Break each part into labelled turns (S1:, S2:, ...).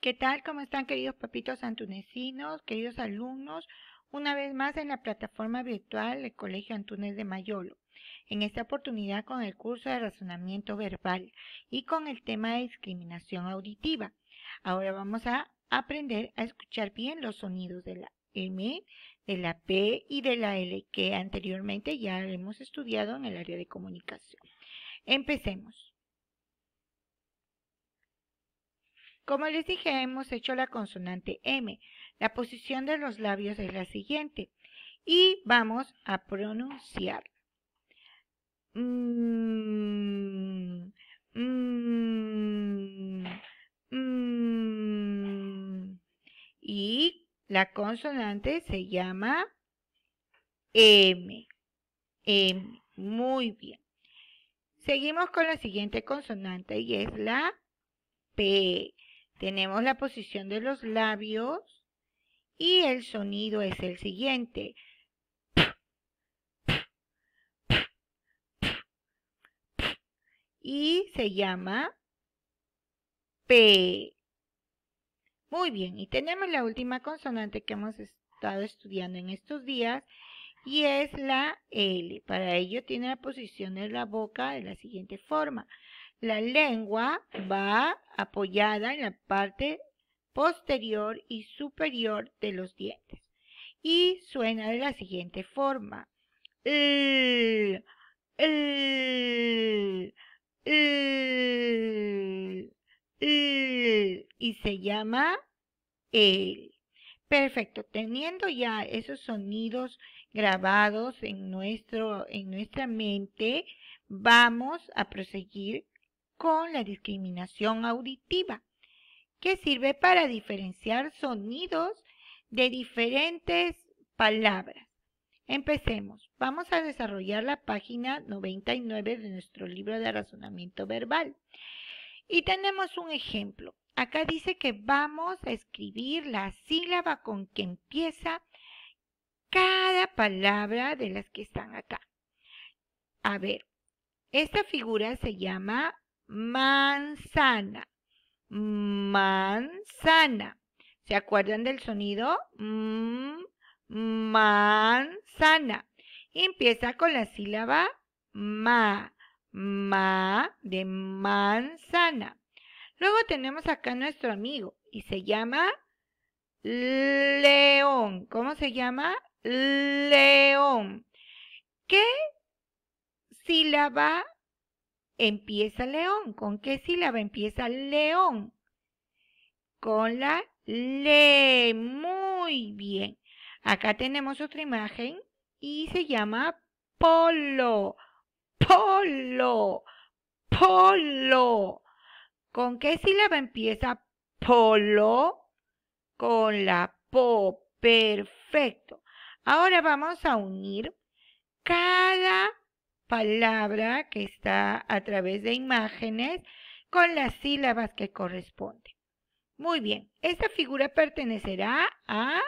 S1: ¿Qué tal? ¿Cómo están queridos papitos antunesinos, queridos alumnos? Una vez más en la plataforma virtual del Colegio Antunes de Mayolo. En esta oportunidad con el curso de razonamiento verbal y con el tema de discriminación auditiva. Ahora vamos a aprender a escuchar bien los sonidos de la M, de la P y de la L que anteriormente ya hemos estudiado en el área de comunicación. Empecemos. Como les dije, hemos hecho la consonante M. La posición de los labios es la siguiente y vamos a pronunciar. Mm, mm, mm, y la consonante se llama M. M. Muy bien. Seguimos con la siguiente consonante y es la P. Tenemos la posición de los labios y el sonido es el siguiente. Y se llama P. Muy bien, y tenemos la última consonante que hemos estado estudiando en estos días y es la L. Para ello tiene la posición de la boca de la siguiente forma. La lengua va apoyada en la parte posterior y superior de los dientes y suena de la siguiente forma. E, e. y se llama el. Perfecto, teniendo ya esos sonidos grabados en, nuestro, en nuestra mente, vamos a proseguir con la discriminación auditiva, que sirve para diferenciar sonidos de diferentes palabras. Empecemos. Vamos a desarrollar la página 99 de nuestro libro de razonamiento verbal. Y tenemos un ejemplo. Acá dice que vamos a escribir la sílaba con que empieza cada palabra de las que están acá. A ver, esta figura se llama manzana, manzana. ¿Se acuerdan del sonido? Mm, manzana. Y empieza con la sílaba ma, ma de manzana. Luego tenemos acá nuestro amigo y se llama león. ¿Cómo se llama? León. ¿Qué sílaba Empieza león. ¿Con qué sílaba empieza león? Con la le. Muy bien. Acá tenemos otra imagen y se llama polo. Polo. Polo. ¿Con qué sílaba empieza polo? Con la po. Perfecto. Ahora vamos a unir cada palabra que está a través de imágenes con las sílabas que corresponden. Muy bien, esta figura pertenecerá a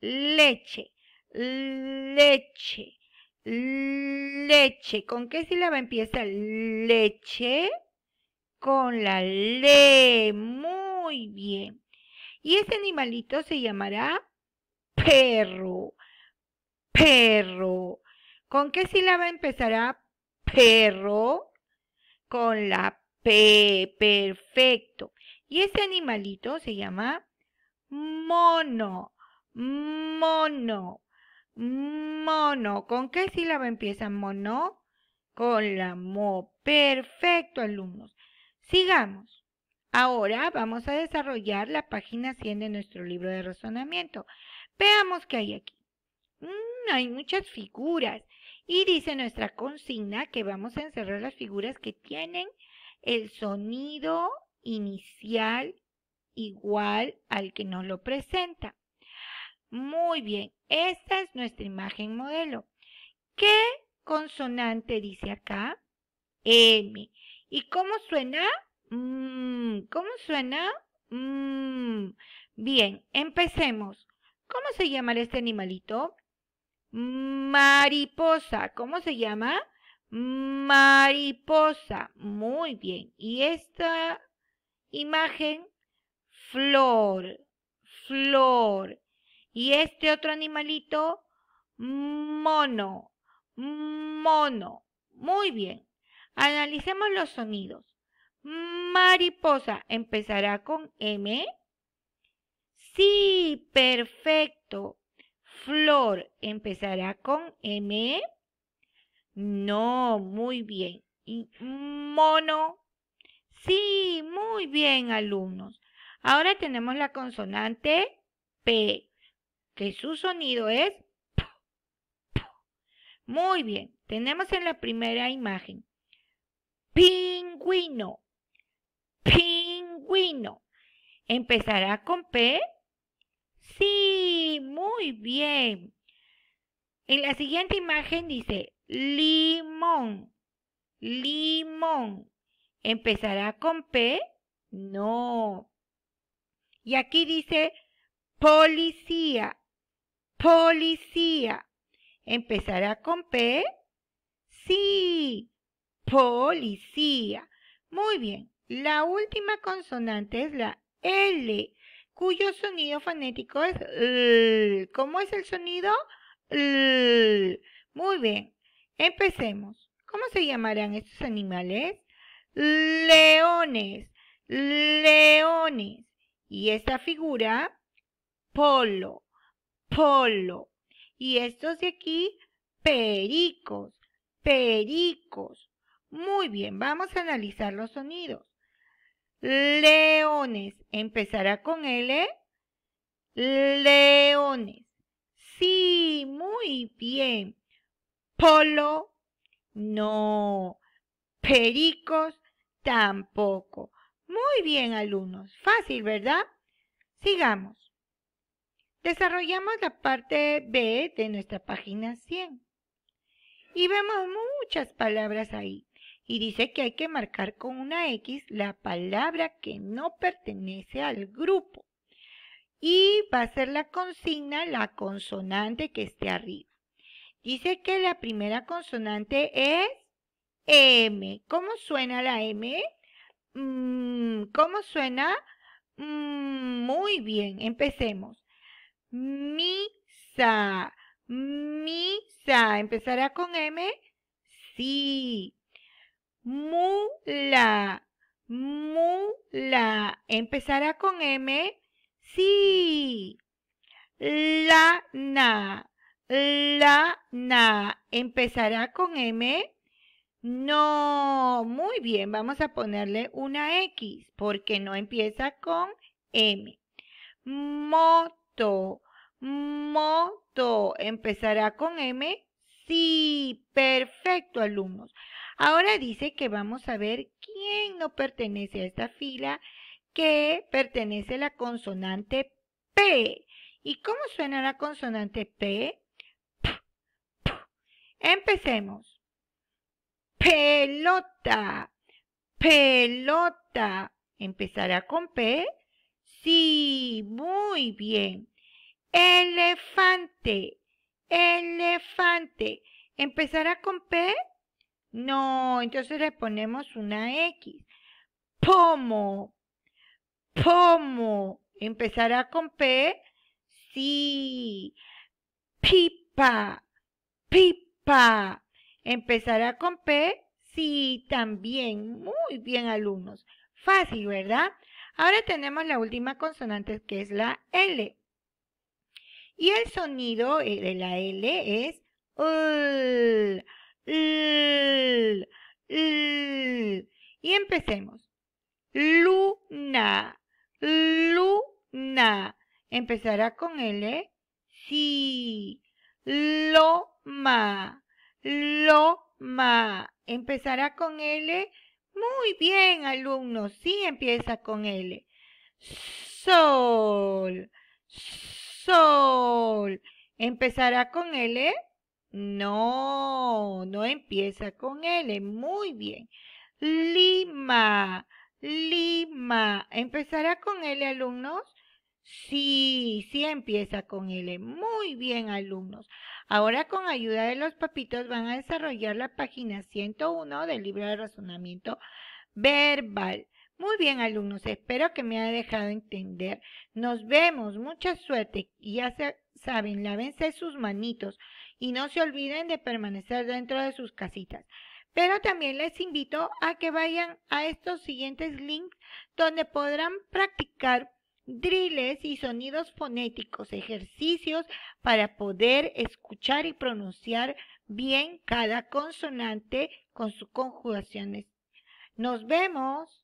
S1: leche, leche, leche. ¿Con qué sílaba empieza leche? Con la le. Muy bien. Y ese animalito se llamará perro, perro, ¿Con qué sílaba empezará perro? Con la P, perfecto. Y ese animalito se llama mono, mono, mono. ¿Con qué sílaba empieza mono? Con la mo. Perfecto, alumnos. Sigamos. Ahora vamos a desarrollar la página 100 de nuestro libro de razonamiento. Veamos qué hay aquí. Mm, hay muchas figuras y dice nuestra consigna que vamos a encerrar las figuras que tienen el sonido inicial igual al que nos lo presenta. Muy bien, esta es nuestra imagen modelo. ¿Qué consonante dice acá? M. ¿Y cómo suena? Mmm. ¿Cómo suena? Mmm. Bien, empecemos. ¿Cómo se llama este animalito? Mariposa. ¿Cómo se llama? Mariposa. Muy bien. Y esta imagen, flor, flor. Y este otro animalito, mono, mono. Muy bien. Analicemos los sonidos. Mariposa empezará con M. Sí, perfecto. Flor empezará con M. No, muy bien. Y mono. Sí, muy bien, alumnos. Ahora tenemos la consonante P, que su sonido es P. Muy bien. Tenemos en la primera imagen pingüino. Pingüino. Empezará con P Sí, muy bien. En la siguiente imagen dice limón, limón. ¿Empezará con P? No. Y aquí dice policía, policía. ¿Empezará con P? Sí, policía. Muy bien, la última consonante es la L cuyo sonido fonético es L. ¿Cómo es el sonido? L. Muy bien, empecemos. ¿Cómo se llamarán estos animales? Leones, leones. Y esta figura, polo, polo. Y estos de aquí, pericos, pericos. Muy bien, vamos a analizar los sonidos leones. Empezará con L. Leones. Sí, muy bien. Polo. No. Pericos. Tampoco. Muy bien, alumnos. Fácil, ¿verdad? Sigamos. Desarrollamos la parte B de nuestra página 100. Y vemos muchas palabras ahí y dice que hay que marcar con una X la palabra que no pertenece al grupo. Y va a ser la consigna la consonante que esté arriba. Dice que la primera consonante es M. ¿Cómo suena la M? Mm, ¿Cómo suena? Mm, muy bien, empecemos. mi misa. ¿Empezará con M? Sí mu-la, ¿Empezará con M? Sí. la La-na, la-na, ¿Empezará con M? No, muy bien, vamos a ponerle una X porque no empieza con M. Moto, moto, ¿empezará con M? Sí, perfecto, alumnos. Ahora dice que vamos a ver quién no pertenece a esta fila, que pertenece a la consonante P. ¿Y cómo suena la consonante P? Empecemos. Pelota, pelota. ¿Empezará con P? Sí, muy bien. Elefante, elefante. ¿Empezará con P? No, entonces le ponemos una X. Pomo, pomo. ¿Empezará con P? Sí. Pipa, pipa. ¿Empezará con P? Sí, también. Muy bien, alumnos. Fácil, ¿verdad? Ahora tenemos la última consonante que es la L. Y el sonido eh, de la L es l, l. Y empecemos. Luna, luna. Empezará con L. Sí. Loma, loma. Empezará con L. Muy bien, alumno. Sí empieza con L. Sol, sol. Empezará con L. No, no empieza con L. Muy bien. Lima, Lima. ¿Empezará con L, alumnos? Sí, sí empieza con L. Muy bien, alumnos. Ahora con ayuda de los papitos van a desarrollar la página 101 del libro de razonamiento verbal. Muy bien, alumnos, espero que me haya dejado entender. Nos vemos, mucha suerte. Y ya se saben, lávense sus manitos y no se olviden de permanecer dentro de sus casitas. Pero también les invito a que vayan a estos siguientes links donde podrán practicar drills y sonidos fonéticos, ejercicios para poder escuchar y pronunciar bien cada consonante con sus conjugaciones. Nos vemos.